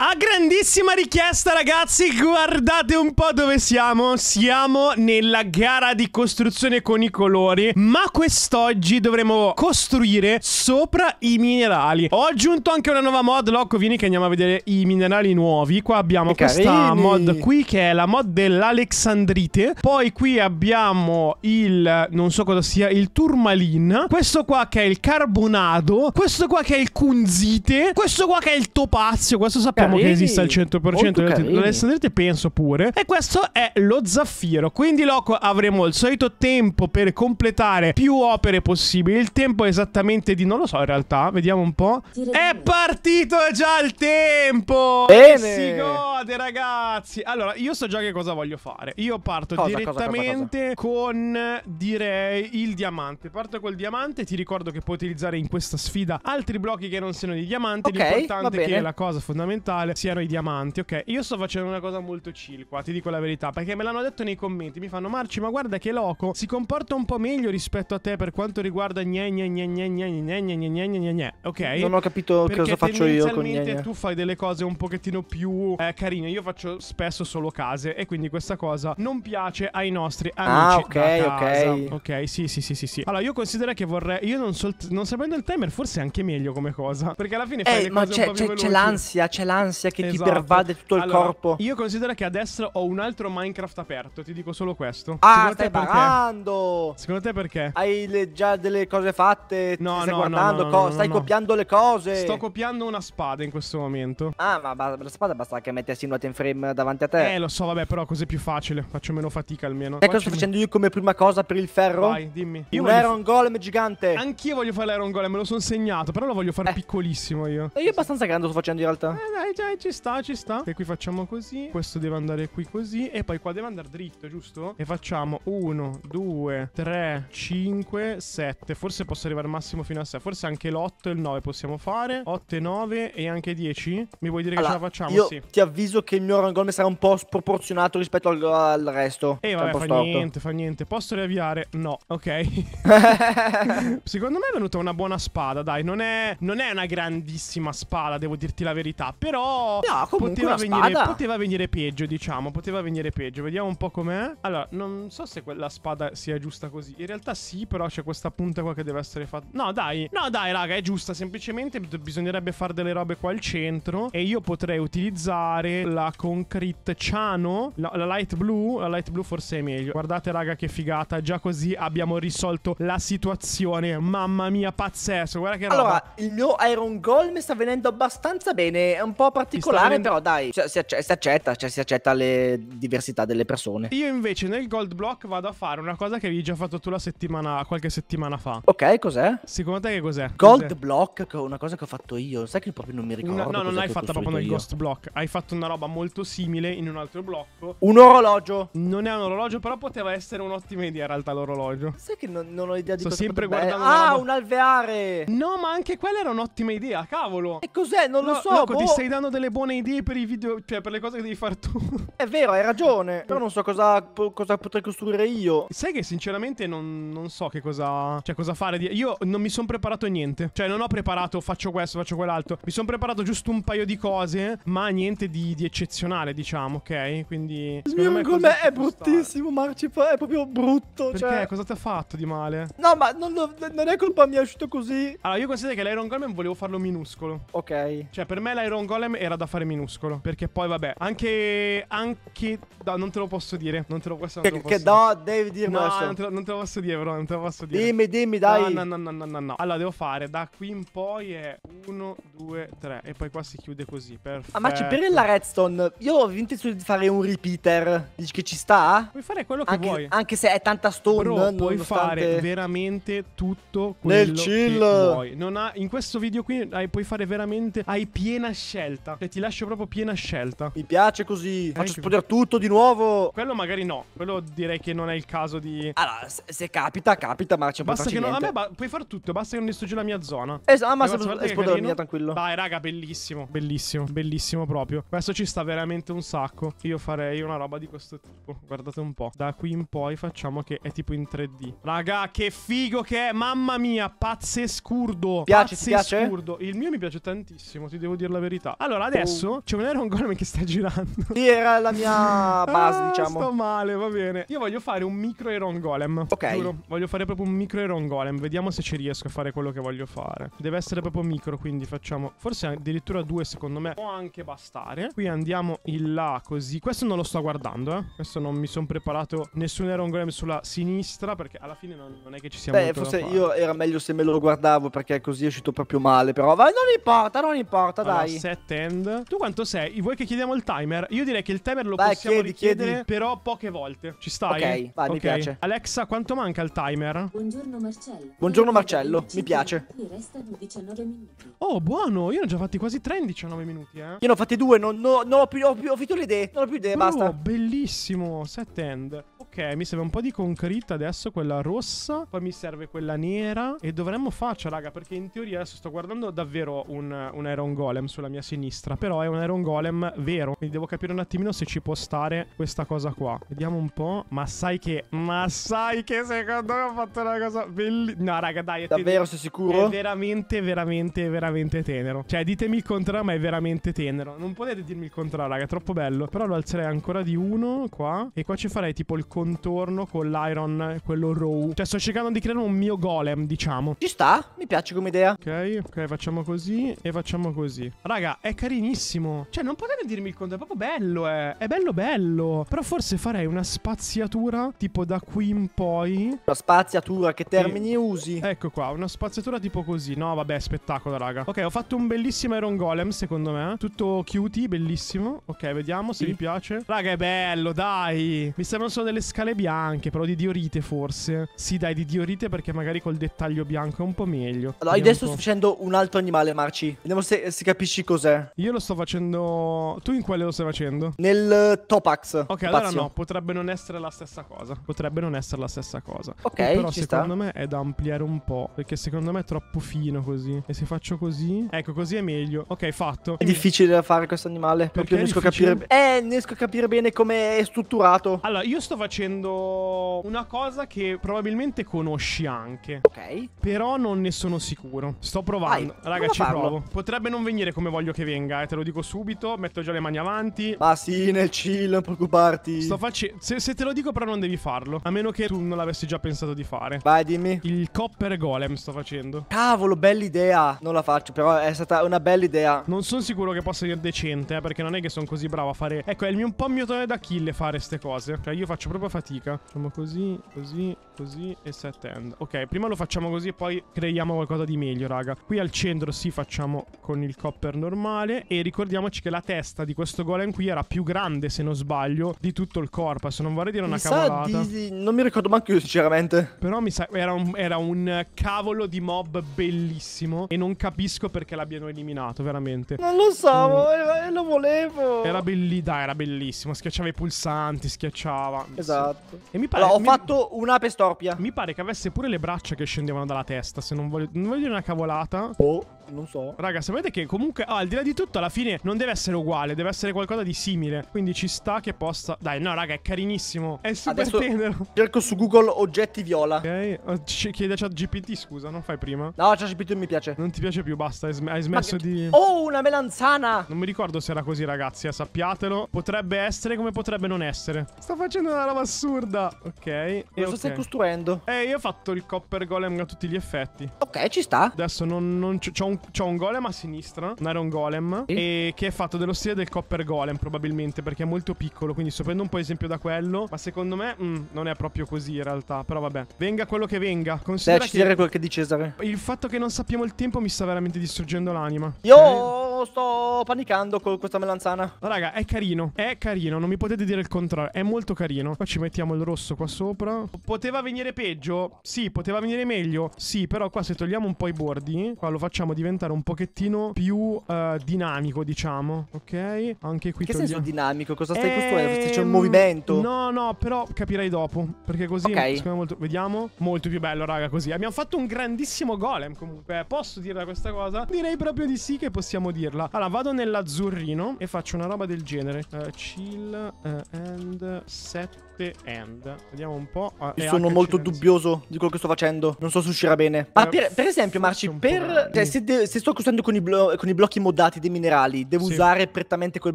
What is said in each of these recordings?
A grandissima richiesta ragazzi, guardate un po' dove siamo Siamo nella gara di costruzione con i colori Ma quest'oggi dovremo costruire sopra i minerali Ho aggiunto anche una nuova mod, Locco vieni che andiamo a vedere i minerali nuovi Qua abbiamo che questa carini. mod qui che è la mod dell'Alexandrite Poi qui abbiamo il, non so cosa sia, il Turmalin Questo qua che è il Carbonado Questo qua che è il Kunzite Questo qua che è il Topazio, questo sappiamo diciamo che esista al 100%, lo resterete penso pure. E questo è lo zaffiro. Quindi Loco avremo il solito tempo per completare più opere possibili. Il tempo è esattamente di non lo so in realtà, vediamo un po'. È partito già il tempo! Bene! E si gode ragazzi! Allora, io so già che cosa voglio fare. Io parto cosa, direttamente cosa, cosa, con direi il diamante. Parto col diamante, ti ricordo che puoi utilizzare in questa sfida altri blocchi che non siano di diamante, okay, l'importante è che la cosa fondamentale materiale, siano i diamanti, ok? Io sto facendo una cosa molto chill qua, ti dico la verità, perché me l'hanno detto nei commenti, mi fanno Marci, ma guarda che loco, si comporta un po' meglio rispetto a te per quanto riguarda gne gne gne gne gne gne gne gne gne gne ok? Non ho capito perché cosa faccio io con gne gne. tu fai delle cose un pochettino più eh, carine, io faccio spesso solo case e quindi questa cosa non piace ai nostri amici ah, ok, ok. Ok, sì, sì, sì, sì, sì. Allora, io considero che vorrei io non, non sapendo il timer forse è anche meglio come cosa, perché alla fine fai eh, le cose un po' più veloci. c'è l'ansia, c'è l'ansia quell'ansia che esatto. ti pervade tutto il allora, corpo. Io considero che a destra ho un altro Minecraft aperto, ti dico solo questo. Ah, secondo stai parlando! Secondo te perché? Hai le, già delle cose fatte, no, stai no, guardando, no, no, stai copiando le cose. Sto copiando una spada in questo momento. Ah, ma, la spada basta che mettersi in una time frame davanti a te. Eh, lo so, vabbè, però così più facile, faccio meno fatica almeno. E cosa sto facendo io come prima cosa per il ferro? Vai, dimmi. Io un Iron Golem gigante. Anch'io voglio fare l'Iron Golem, me lo sono segnato, però lo voglio fare eh. piccolissimo io. Io abbastanza grande lo sto facendo in realtà. Eh, dai, dai, cioè, ci sta, ci sta. E qui facciamo così. Questo deve andare qui così. E poi qua deve andare dritto, giusto? E facciamo 1, 2, 3, 5, 7. Forse posso arrivare al massimo fino a 6. Forse anche l'8 e il 9 possiamo fare. 8 e 9 e anche 10. Mi vuoi dire allora, che ce la facciamo? Io sì. ti avviso che il mio rangolme sarà un po' sproporzionato rispetto al, al resto. E vabbè, cioè, fa storto. niente, fa niente. Posso riavviare? No, ok. Secondo me è venuta una buona spada, dai. Non è, non è una grandissima spada, devo dirti la verità. Però no, comunque poteva, venire, poteva venire peggio, diciamo. Poteva venire peggio. Vediamo un po' com'è. Allora, non so se quella spada sia giusta così. In realtà sì, però c'è questa punta qua che deve essere fatta. No, dai. No, dai, raga, è giusta. Semplicemente bisognerebbe fare delle robe qua al centro. E io potrei utilizzare la Concrete Ciano. La, la light blue. La light blue forse è meglio. Guardate, raga, che figata. Già così abbiamo risolto la situazione. Mamma mia, pazzesco. Guarda che roba. Allora, il mio Iron Golem sta venendo abbastanza bene. È un po' particolare, però dai, cioè, si, accetta, si, accetta, cioè, si accetta le diversità delle persone. Io invece nel gold block vado a fare una cosa che avevi già fatto tu la settimana, qualche settimana fa. Ok, cos'è? Secondo te che cos'è? Gold cos'è? block, una cosa che ho fatto io, sai che proprio non mi ricordo. Una, no, non hai fatto proprio nel io. ghost block, hai fatto una roba molto simile in un altro blocco. Un orologio. Non è un orologio, però poteva essere un'ottima idea in realtà l'orologio. Sai che non, non ho idea di Sto cosa sempre guardando Ah, roba... un alveare! No, ma anche quella era un'ottima idea, cavolo. E cos'è? Non lo no, so. Loco, boh. ti stai dando danno delle buone idee per i video, cioè per le cose che devi fare tu. È vero, hai ragione. Però non so cosa, po cosa potrei costruire io. Sai che sinceramente non, non so che cosa, cioè cosa fare. Io non mi sono preparato niente. Cioè non ho preparato faccio questo, faccio quell'altro. Mi sono preparato giusto un paio di cose, ma niente di, di eccezionale, diciamo, ok? Quindi... Secondo me, me è bruttissimo, Marcipa, è proprio brutto. Perché? Cioè... Cosa ti ha fatto di male? No, ma non, non è colpa mia, è uscito così. Allora, io considero che l'Iron Golem volevo farlo minuscolo. Ok. Cioè, per me l'Iron Golem Skyrim era da fare minuscolo. Perché poi, vabbè, anche. Anche. No, non te lo posso dire. Non te lo, questo non che, posso che, no, devi dirlo. No, non te lo, non te lo, posso dire, bro. Non te lo posso dire. Dimmi, dimmi, dai. No, no, no, no, no, no. Allora, devo fare da qui in poi è 1, 2, 3. E poi qua si chiude così. Perfetto. Ah, ma ci per la redstone. Io ho intenzione di fare un repeater. Dici che ci sta? Puoi fare quello che anche, vuoi. Anche se è tanta stone. non puoi nonostante... fare veramente tutto quello Nel chill. che vuoi. Non ha, in questo video qui hai, puoi fare veramente. Hai piena scelta scelta. Cioè, ti lascio proprio piena scelta. Mi piace così. Faccio esplodere tutto di nuovo. Quello magari no. Quello direi che non è il caso di. Allora, se, se capita, capita, ma c'è un Basta che non, a me puoi far tutto, basta che non distruggi la mia zona. Esatto, ma se esplodere la mia, tranquillo. Dai, raga, bellissimo. Bellissimo, bellissimo proprio. Questo ci sta veramente un sacco. Io farei una roba di questo tipo. Guardate un po'. Da qui in poi facciamo che è tipo in 3D. Raga, che figo che è. Mamma mia, Scurdo. Piace, pazzescurdo. Piace? Il mio mi piace tantissimo, ti devo dire la verità. Allora, allora, adesso oh. c'è un Iron Golem che sta girando. Sì, era la mia ah, base, ah, diciamo. Sto male, va bene. Io voglio fare un micro Iron Golem. Ok. Giuro, voglio fare proprio un micro Iron Golem. Vediamo se ci riesco a fare quello che voglio fare. Deve essere proprio micro, quindi facciamo... Forse addirittura due, secondo me. Può anche bastare. Qui andiamo in là, così. Questo non lo sto guardando, eh. Questo non mi sono preparato nessun Iron Golem sulla sinistra, perché alla fine non, non è che ci siamo... Beh, forse io era meglio se me lo guardavo, perché così è uscito proprio male. Però vai, non importa, non importa, allora, dai. 7 end. Tu quanto sei? Vuoi che chiediamo il timer? Io direi che il timer lo Vai, possiamo chiedi, richiedere, chiedi. però poche volte. Ci stai? Ok, vai, okay. mi piace. Alexa, quanto manca il timer? Buongiorno Marcello. Buongiorno Marcello, mi piace. Mi restano 19 minuti. Oh, buono. Io ne ho già fatti quasi 3 in 19 minuti, eh. Io ne ho fatti due, non, no, non ho più, ho, più, ho finito le idee. Non ho più idee, Bro, basta. bellissimo. Set end. Ok, mi serve un po' di concrete adesso, quella rossa. Poi mi serve quella nera. E dovremmo farcela, raga, perché in teoria adesso sto guardando davvero un, un Iron Golem sulla mia sinistra sinistra. Però è un Iron Golem vero. Quindi devo capire un attimino se ci può stare questa cosa qua. Vediamo un po'. Ma sai che... Ma sai che secondo me ho fatto una cosa bellissima. No, raga, dai. Davvero, sei sicuro? È veramente, veramente, veramente tenero. Cioè, ditemi il contrario, ma è veramente tenero. Non potete dirmi il contrario, raga. È troppo bello. Però lo alzerei ancora di uno qua. E qua ci farei tipo il contorno con l'iron, quello row. Cioè, sto cercando di creare un mio golem, diciamo. Ci sta? Mi piace come idea. Ok, ok, facciamo così e facciamo così. Raga, è carinissimo. Cioè, non potete dirmi il conto, è proprio bello, eh. È bello bello. Però forse farei una spaziatura tipo da qui in poi. Una spaziatura, che termini e... usi? Ecco qua, una spaziatura tipo così. No, vabbè, spettacolo, raga. Ok, ho fatto un bellissimo Iron Golem, secondo me. Tutto cutie, bellissimo. Ok, vediamo se sì. vi piace. Raga, è bello, dai. Mi sembrano solo delle scale bianche, però di diorite forse. Sì, dai, di diorite perché magari col dettaglio bianco è un po' meglio. Allora, Vediamo adesso sto facendo un altro animale, Marci. Vediamo se, si capisci cos'è. Io lo sto facendo... Tu in quale lo stai facendo? Nel eh, Topax. Ok, allora no, potrebbe non essere la stessa cosa. Potrebbe non essere la stessa cosa. Ok, Però secondo sta. me è da ampliare un po', perché secondo me è troppo fino così. E se faccio così... Ecco, così è meglio. Ok, fatto. È difficile da fare questo animale. Perché non riesco a capire... Eh, non riesco a capire bene come è strutturato. Allora, io sto facendo una cosa che probabilmente conosci anche. Ok. Però non ne sono sicuro. Sto provando. Vai, Raga, ci provo. Potrebbe non venire come voglio che venga venga, eh, te lo dico subito. Metto già le mani avanti. Ma sì, nel chill, non preoccuparti. Sto facendo. Se, se, te lo dico, però, non devi farlo. A meno che tu non l'avessi già pensato di fare. Vai, dimmi. Il copper golem sto facendo. Cavolo, bella idea. Non la faccio, però è stata una bella idea. Non sono sicuro che possa dire decente, eh, perché non è che sono così bravo a fare. Ecco, è il mio, un po' il mio tono d'Achille fare queste cose. Cioè, io faccio proprio fatica. Facciamo così, così, così e set end. Ok, prima lo facciamo così e poi creiamo qualcosa di meglio, raga. Qui al centro, sì, facciamo con il copper normale male e ricordiamoci che la testa di questo golem qui era più grande, se non sbaglio, di tutto il corpo, se non vorrei dire una mi cavolata. Di... Non mi ricordo manco io sinceramente. Però mi sa era un, era un cavolo di mob bellissimo e non capisco perché l'abbiano eliminato, veramente. Non lo so, mm. era, lo volevo. Era belli, dai, era bellissimo, schiacciava i pulsanti, schiacciava. Esatto. Sì. E mi pare allora, ho mi... fatto un'ape storpia. Mi pare che avesse pure le braccia che scendevano dalla testa, se non voglio, non voglio dire una cavolata. Oh non so. Raga, sapete che comunque, ah, al di là di tutto, alla fine non deve essere uguale, deve essere qualcosa di simile. Quindi ci sta che possa... Dai, no, raga, è carinissimo. È super Adesso tenero. cerco su Google oggetti viola. Ok, oh, chiede a GPT, scusa, non fai prima. No, ChatGPT GPT mi piace. Non ti piace più, basta, hai, sm hai smesso che... di... Oh, una melanzana! Non mi ricordo se era così, ragazzi, eh, sappiatelo. Potrebbe essere come potrebbe non essere. Sto facendo una roba assurda. Ok. Cosa okay. stai costruendo? Eh, io ho fatto il copper golem a tutti gli effetti. Ok, ci sta. Adesso non... non c'ho un c'ho un golem a sinistra, un iron golem, e? e? che è fatto dello stile del copper golem probabilmente perché è molto piccolo, quindi sto prendendo un po' esempio da quello, ma secondo me mh, mm, non è proprio così in realtà, però vabbè. Venga quello che venga, considera ci che... quel che dice Cesare. Il fatto che non sappiamo il tempo mi sta veramente distruggendo l'anima. Yo! Okay? sto, panicando con questa melanzana. Raga, è carino. È carino. Non mi potete dire il contrario. È molto carino. Qua ci mettiamo il rosso qua sopra. Poteva venire peggio? Sì, poteva venire meglio? Sì, però qua se togliamo un po' i bordi, qua lo facciamo diventare un pochettino più uh, dinamico, diciamo. Ok? Anche qui Che togliamo... senso dinamico? Cosa stai ehm... costruendo? C'è un movimento? No, no, però capirai dopo. Perché così... Okay. Molto... Vediamo? Molto più bello, raga, così. Abbiamo fatto un grandissimo golem, comunque. Eh, posso dirla questa cosa? Direi proprio di sì che possiamo dire dirla. Allora, vado nell'azzurrino e faccio una roba del genere. Uh, chill uh, and set end. Vediamo un po'. Uh, Io sono molto dubbioso di quello che sto facendo. Non so se uscirà bene. Ah, per, per, esempio, Marci, per, cioè, se, se, sto costruendo con i, con i, blocchi moddati dei minerali, devo sì. usare prettamente quel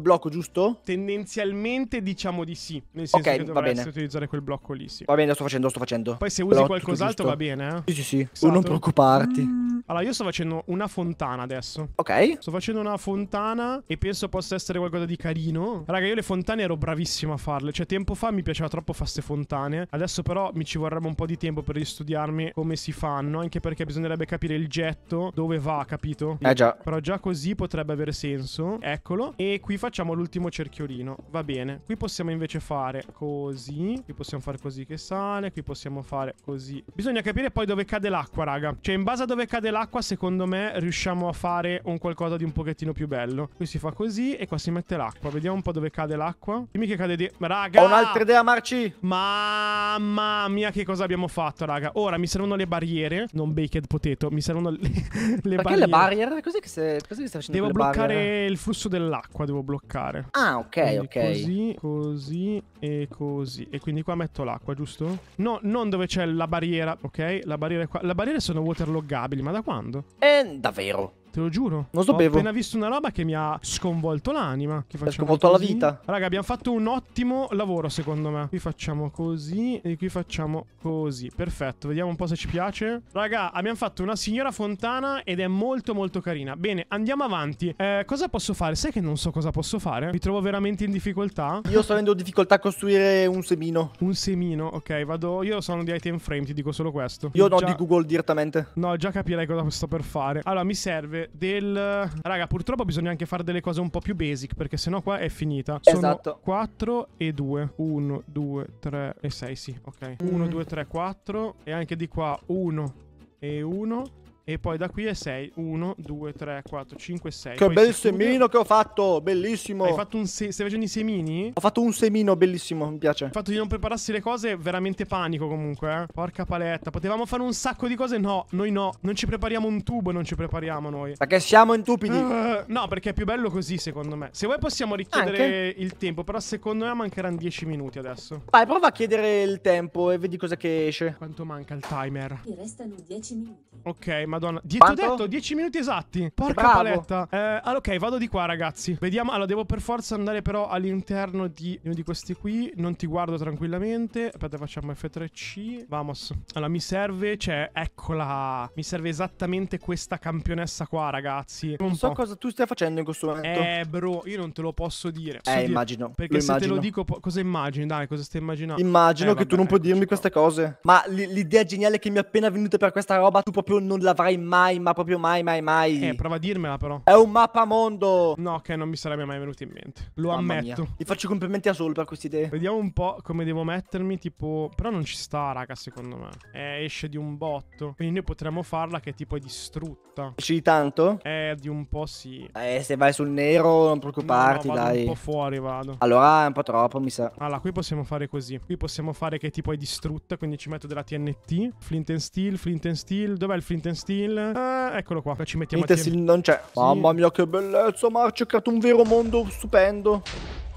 blocco, giusto? Tendenzialmente diciamo di sì. Nel senso okay, che dovresti utilizzare quel blocco lì, sì. Va bene, lo sto facendo, lo sto facendo. Poi se usi Però qualcos'altro va bene, eh? Sì, sì, sì. Esatto. Non preoccuparti. Mm. Allora, io sto facendo una fontana adesso. Ok. Sto facendo una fontana e penso possa essere qualcosa di carino. Raga, io le fontane ero bravissimo a farle. Cioè, tempo fa mi piaceva troppo fare queste fontane. Adesso però mi ci vorrebbe un po' di tempo per ristudiarmi come si fanno. Anche perché bisognerebbe capire il getto dove va, capito? Eh già. Però già così potrebbe avere senso. Eccolo. E qui facciamo l'ultimo cerchiolino. Va bene. Qui possiamo invece fare così. Qui possiamo fare così che sale. Qui possiamo fare così. Bisogna capire poi dove cade l'acqua, raga. Cioè, in base a dove cade l'acqua l'acqua secondo me riusciamo a fare un qualcosa di un pochettino più bello Qui si fa così e qua si mette l'acqua Vediamo un po' dove cade l'acqua Dimmi che cade di... Raga Ho un'altra idea Marci Mamma mia che cosa abbiamo fatto raga Ora mi servono le barriere Non baked potato Mi servono le, le Perché barriere Perché le barriere? Così che, se... Cos'è che stai facendo Devo bloccare barriere? il flusso dell'acqua Devo bloccare Ah ok quindi ok Così, così e così E quindi qua metto l'acqua giusto? No, non dove c'è la barriera Ok? La barriera è qua Le barriere sono waterloggabili Ma da quando? Eh, davvero. Te lo giuro. Non sapevo. Ho appena visto una roba che mi ha sconvolto l'anima. Che ha sconvolto così. la vita. Raga, abbiamo fatto un ottimo lavoro, secondo me. Qui facciamo così e qui facciamo così. Perfetto, vediamo un po' se ci piace. Raga, abbiamo fatto una signora fontana ed è molto molto carina. Bene, andiamo avanti. Eh, cosa posso fare? Sai che non so cosa posso fare? Mi trovo veramente in difficoltà. Io sto avendo difficoltà a costruire un semino. Un semino, ok, vado. Io sono di item frame, ti dico solo questo. Io no già... di Google direttamente. No, già capirei cosa sto per fare. Allora, mi serve del... Raga, purtroppo bisogna anche fare delle cose un po' più basic, perché sennò qua è finita. Sono esatto. 4 e 2. 1, 2, 3 e 6, sì, ok. 1, 2, 3, 4. E anche di qua 1 e 1. E poi da qui è 6, 1, 2, 3, 4, 5, 6. Che bel semino che ho fatto, bellissimo. Hai fatto un se- stai facendo i semini? Ho fatto un semino bellissimo, mi piace. Il fatto di non prepararsi le cose veramente panico comunque, eh. Porca paletta, potevamo fare un sacco di cose? No, noi no. Non ci prepariamo un tubo, non ci prepariamo noi. Perché siamo intupidi. Uh, no, perché è più bello così secondo me. Se vuoi possiamo richiedere Anche? il tempo, però secondo me mancheranno 10 minuti adesso. Vai, prova a chiedere il tempo e vedi cosa che esce. Quanto manca il timer? Ti restano 10 minuti. Ok, ma madonna. Die- ti ho detto 10 minuti esatti. Porca Bravo. paletta. Eh, allora, ok, vado di qua, ragazzi. Vediamo. Allora, devo per forza andare però all'interno di uno di questi qui. Non ti guardo tranquillamente. Aspetta, facciamo F3C. Vamos. Allora, mi serve, cioè, eccola. Mi serve esattamente questa campionessa qua, ragazzi. Un non so po'. cosa tu stia facendo in questo momento. Eh, bro, io non te lo posso dire. eh, dire, immagino. Perché se immagino. te lo dico, cosa immagini? Dai, cosa stai immaginando? Immagino eh, che vabbè, tu non puoi dirmi queste cose. Ma l'idea geniale che mi è appena venuta per questa roba, tu proprio non l'avrai farei mai, ma proprio mai, mai, mai. Eh, prova a dirmela però. È un mappamondo. No, che non mi sarebbe mai venuto in mente. Lo Mamma ammetto. Mia. Gli faccio complimenti a Sol per queste idee. Vediamo un po' come devo mettermi, tipo... Però non ci sta, raga, secondo me. Eh, esce di un botto. Quindi noi potremmo farla che tipo è distrutta. Esci di tanto? Eh, di un po' sì. Eh, se vai sul nero non preoccuparti, no, no, dai. un po' fuori vado. Allora è un po' troppo, mi sa. Allora, qui possiamo fare così. Qui possiamo fare che tipo è distrutta, quindi ci metto della TNT. Flint and Steel, Flint and Steel. Dov'è il Flint and Steel? Steel. Eh, eccolo qua. Ci mettiamo Nita Steel non c'è. Sì. Mamma mia, che bellezza, Marcio. Ho creato un vero mondo stupendo.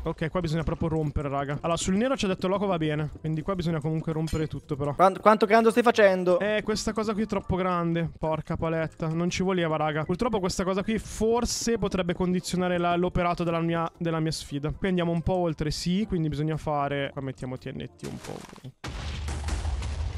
Ok, qua bisogna proprio rompere, raga. Allora, sul nero ci ha detto loco va bene. Quindi qua bisogna comunque rompere tutto, però. Quanto, quanto grande stai facendo? Eh, questa cosa qui è troppo grande. Porca paletta. Non ci voleva, raga. Purtroppo questa cosa qui forse potrebbe condizionare l'operato della mia, della mia sfida. Qui andiamo un po' oltre, sì. Quindi bisogna fare... Qua mettiamo TNT un po'.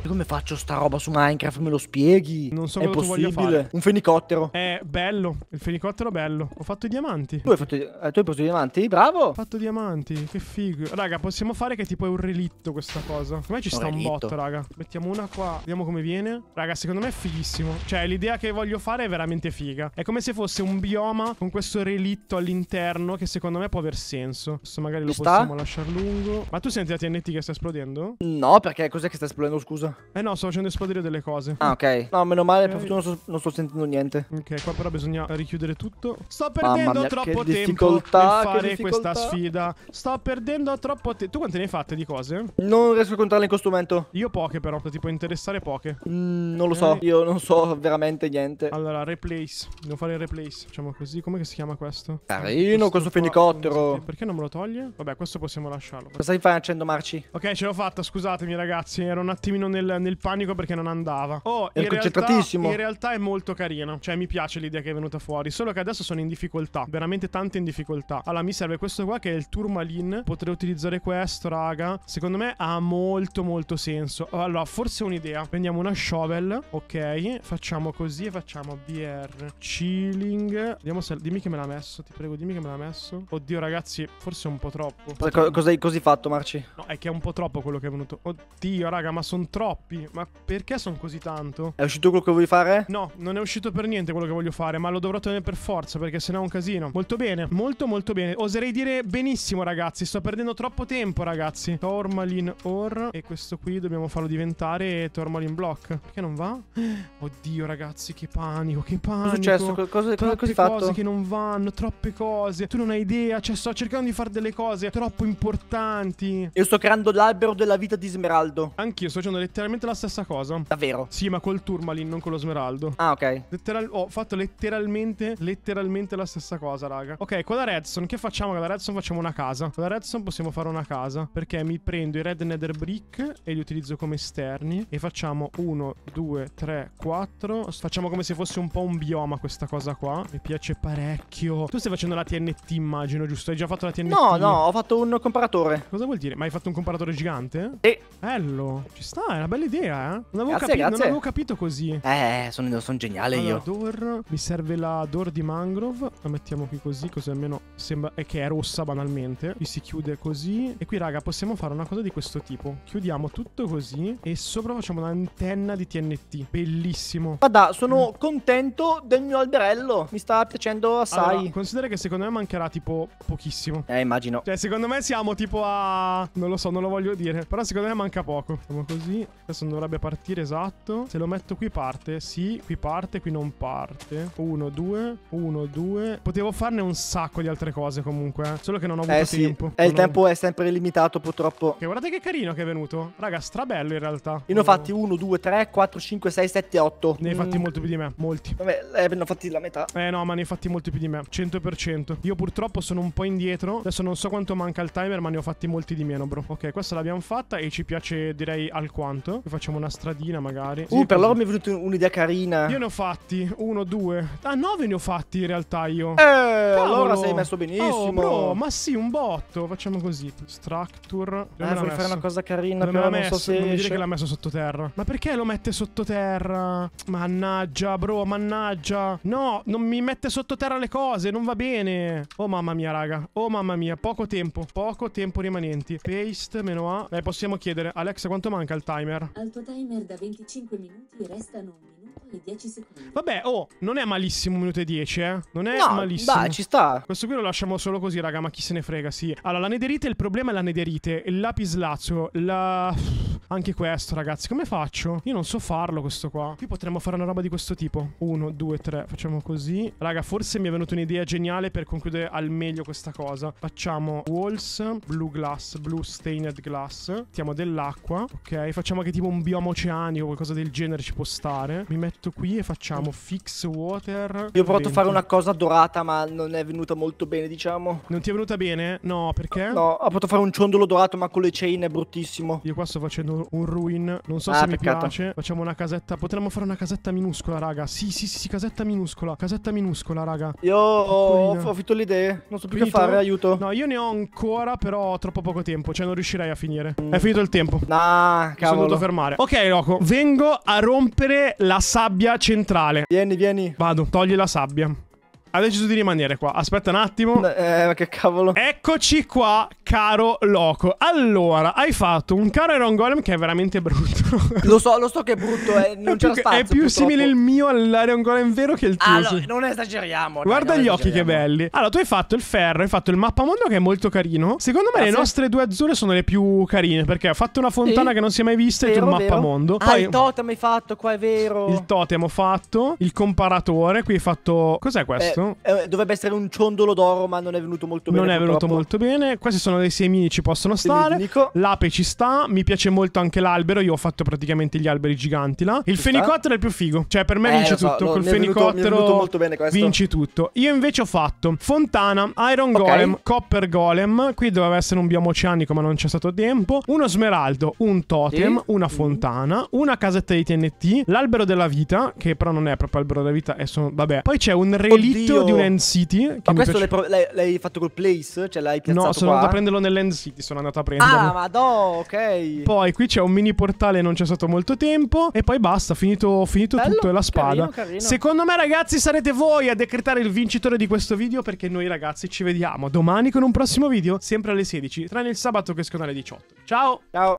Come faccio sta roba su Minecraft? Me lo spieghi? Non so È cosa possibile. tu fare. Un fenicottero. È bello. Il fenicottero è bello. Ho fatto i diamanti. Tu hai, fatto, eh, tu hai posto i diamanti? Bravo. Ho fatto diamanti. Che figo. Raga, possiamo fare che tipo è un relitto questa cosa. Come ci sta un, un botto, raga. Mettiamo una qua. Vediamo come viene. Raga, secondo me è fighissimo. Cioè, l'idea che voglio fare è veramente figa. È come se fosse un bioma con questo relitto all'interno che secondo me può aver senso. Questo magari lo sta? possiamo lasciare lungo. Ma tu senti la TNT che sta esplodendo? No, perché cos'è che sta esplodendo, scusa? cosa? Eh no, sto facendo esplodere delle cose. Ah, ok. No, meno male, okay. per fortuna non, so, non sto, sentendo niente. Ok, qua però bisogna richiudere tutto. Sto perdendo mia, troppo tempo difficoltà, per fare questa sfida. Sto perdendo troppo tempo. Tu quante ne hai fatte di cose? Non riesco a contarle in questo momento. Io poche però, ti può interessare poche. Mm, non lo so, eh. io non so veramente niente. Allora, replace. Devo fare il replace. Facciamo così. Come si chiama questo? Carino questo, questo fenicottero. perché non me lo toglie? Vabbè, questo possiamo lasciarlo. Cosa fai facendo, Marci? Ok, ce l'ho fatta, scusatemi ragazzi. Era un attimino nel nel, nel panico perché non andava. Oh, è in concentratissimo. Realtà, in realtà è molto carina. Cioè, mi piace l'idea che è venuta fuori. Solo che adesso sono in difficoltà. Veramente tante in difficoltà. Allora, mi serve questo qua che è il Tourmalin. Potrei utilizzare questo, raga. Secondo me ha molto, molto senso. Allora, forse un'idea. Prendiamo una shovel. Ok. Facciamo così e facciamo BR. Chilling. Vediamo se. Dimmi che me l'ha messo. Ti prego, dimmi che me l'ha messo. Oddio, ragazzi. Forse un po' troppo. Cosa hai così fatto, Marci? No, è che è un po' troppo quello che è venuto. Oddio, raga, ma sono troppo troppi. Ma perché sono così tanto? È uscito quello che vuoi fare? No, non è uscito per niente quello che voglio fare, ma lo dovrò tenere per forza perché sennò è un casino. Molto bene, molto molto bene. Oserei dire benissimo, ragazzi. Sto perdendo troppo tempo, ragazzi. Tormalin ore. E questo qui dobbiamo farlo diventare Tormalin Block. Perché non va? Oddio, ragazzi, che panico, che panico. Cosa è successo? Cosa, cosa, cosa hai fatto? Troppe cose che non vanno, troppe cose. Tu non hai idea, cioè sto cercando di fare delle cose troppo importanti. Io sto creando l'albero della vita di Smeraldo. Anch'io sto facendo letteralmente letteralmente la stessa cosa. Davvero? Sì, ma col Turmalin, non con lo smeraldo. Ah, ok. Letteral ho fatto letteralmente, letteralmente la stessa cosa, raga. Ok, con la redstone, che facciamo? Con la redstone facciamo una casa. Con la redstone possiamo fare una casa. Perché mi prendo i red nether brick e li utilizzo come esterni. E facciamo uno, due, tre, quattro. Facciamo come se fosse un po' un bioma questa cosa qua. Mi piace parecchio. Tu stai facendo la TNT, immagino, giusto? Hai già fatto la TNT? No, no, ho fatto un comparatore. Cosa vuol dire? Ma hai fatto un comparatore gigante? Sì. Bello. Ci sta, è una bella idea, eh? Non avevo, grazie, capi- grazie. Non avevo capito così. Eh, sono, sono geniale allora, io. Door, mi serve la door di mangrove. La mettiamo qui così, così almeno sembra. È che è rossa banalmente. Qui si chiude così. E qui, raga, possiamo fare una cosa di questo tipo. Chiudiamo tutto così. E sopra facciamo un'antenna di TNT. Bellissimo. Guarda, sono mm. contento del mio alberello. Mi sta piacendo assai. Allora, considera che secondo me mancherà tipo pochissimo. Eh, immagino. Cioè, secondo me siamo tipo a. Non lo so, non lo voglio dire. Però secondo me manca poco. Facciamo così. Adesso non dovrebbe partire, esatto. Se lo metto qui parte, sì, qui parte, qui non parte. Uno, due, uno, due. Potevo farne un sacco di altre cose comunque, eh. solo che non ho avuto eh, sì. tempo. Eh, non il ho... tempo è sempre limitato purtroppo. Che guardate che carino che è venuto. Raga, strabello in realtà. Io ne ho fatti uno, due, tre, quattro, cinque, sei, sette, otto. Ne hai fatti molto più di me, molti. Vabbè, eh, ne ho fatti la metà. Eh no, ma ne hai fatti molti più di me, 100%. Io purtroppo sono un po' indietro. Adesso non so quanto manca il timer, ma ne ho fatti molti di meno, bro. Ok, questa l'abbiamo fatta e ci piace direi alquanto tanto. Facciamo una stradina, magari. Uh, sì, per loro mi è venuta un'idea carina. Io ne ho fatti. Uno, due. Ah, nove ne ho fatti in realtà io. Eh, Cavolo. allora sei messo benissimo. Oh, bro, ma sì, un botto. Facciamo così. Structure. Dove eh, vorrei fare una cosa carina, Dove però non messo? so se. Non esce. dire che l'ha messo sottoterra. Ma perché lo mette sottoterra? Mannaggia, bro, mannaggia. No, non mi mette sottoterra le cose. Non va bene. Oh, mamma mia, raga. Oh, mamma mia. Poco tempo. Poco tempo rimanenti. Paste, meno A. Eh, possiamo chiedere. Alex, quanto manca il timer? timer. Al tuo timer da 25 minuti restano un minuto. 10 secondi. Vabbè, oh, non è malissimo un minuto e 10, eh. Non è no, malissimo. Dai, ci sta. Questo qui lo lasciamo solo così, raga, ma chi se ne frega, sì. Allora, la nederite, il problema è la nederite. Il lapislazzo, la... Anche questo, ragazzi, come faccio? Io non so farlo questo qua. Qui potremmo fare una roba di questo tipo. Uno, due, tre, facciamo così. Raga, forse mi è venuta un'idea geniale per concludere al meglio questa cosa. Facciamo walls, blue glass, blue stained glass. Mettiamo dell'acqua, ok? Facciamo anche tipo un bioma oceanico, qualcosa del genere ci può stare. Mi metto metto qui e facciamo fix water. Io ho provato a fare una cosa dorata, ma non è venuta molto bene, diciamo. Non ti è venuta bene? No, perché? No, ho provato a fare un ciondolo dorato, ma con le chain è bruttissimo. Io qua sto facendo un ruin. Non so ah, se peccato. mi piace. Facciamo una casetta. Potremmo fare una casetta minuscola, raga. Sì, sì, sì, sì casetta minuscola. Casetta minuscola, raga. Io Piccolina. ho, ho finito le idee. Non so più Finito? che fare, aiuto. No, io ne ho ancora, però ho troppo poco tempo. Cioè, non riuscirei a finire. Mm. È finito il tempo. Ah, cavolo. Mi sono dovuto fermare. Ok, loco. Vengo a rompere la sabbia sabbia centrale. Vieni, vieni. Vado, togli la sabbia ha deciso di rimanere qua. Aspetta un attimo. Eh, ma che cavolo. Eccoci qua, caro Loco. Allora, hai fatto un caro Iron Golem che è veramente brutto. Lo so, lo so che è brutto, eh. non c'è spazio. È più purtroppo. simile il mio all'Iron Golem vero che il tuo. Allora, non esageriamo. Guarda non gli occhi che belli. Allora, tu hai fatto il ferro, hai fatto il mappamondo che è molto carino. Secondo me ah, le sì? nostre due azzurre sono le più carine perché ho fatto una fontana sì. che non si è mai vista vero, e tu il mappamondo. Ah, Poi... Ah, il totem hai fatto qua, è vero. Il totem ho fatto, il comparatore, qui hai fatto... Cos'è questo? Eh, esatto. Eh, dovrebbe essere un ciondolo d'oro, ma non è venuto molto bene. Non è venuto molto bene. Questi sono dei semini, ci possono stare. Fenico. L'ape ci sta. Mi piace molto anche l'albero. Io ho fatto praticamente gli alberi giganti là. Il ci fenicottero sta? è il più figo. Cioè, per me eh, vinci tutto. So, Col fenicottero venuto, vinci tutto. Io invece ho fatto Fontana, Iron okay. Golem, Copper Golem. Qui doveva essere un bioma oceanico, ma non c'è stato tempo. Uno smeraldo, un totem, sì. una mm. fontana, una casetta di TNT, l'albero della vita, che però non è proprio albero della vita, è solo... vabbè. Poi c'è un relitto ho di un End City. ma questo piace... l'hai, pro- l'hai, l'hai, fatto col Place? Cioè l'hai piazzato No, sono qua? andato a prenderlo nell'End City. Sono andato a ah, prenderlo. Ah, ma no, ok. Poi qui c'è un mini portale, non c'è stato molto tempo. E poi basta, finito, finito Bello, tutto e la spada. Carino, carino. Secondo me, ragazzi, sarete voi a decretare il vincitore di questo video. Perché noi, ragazzi, ci vediamo domani con un prossimo video, sempre alle 16. Tranne il sabato che escono alle 18. Ciao. Ciao.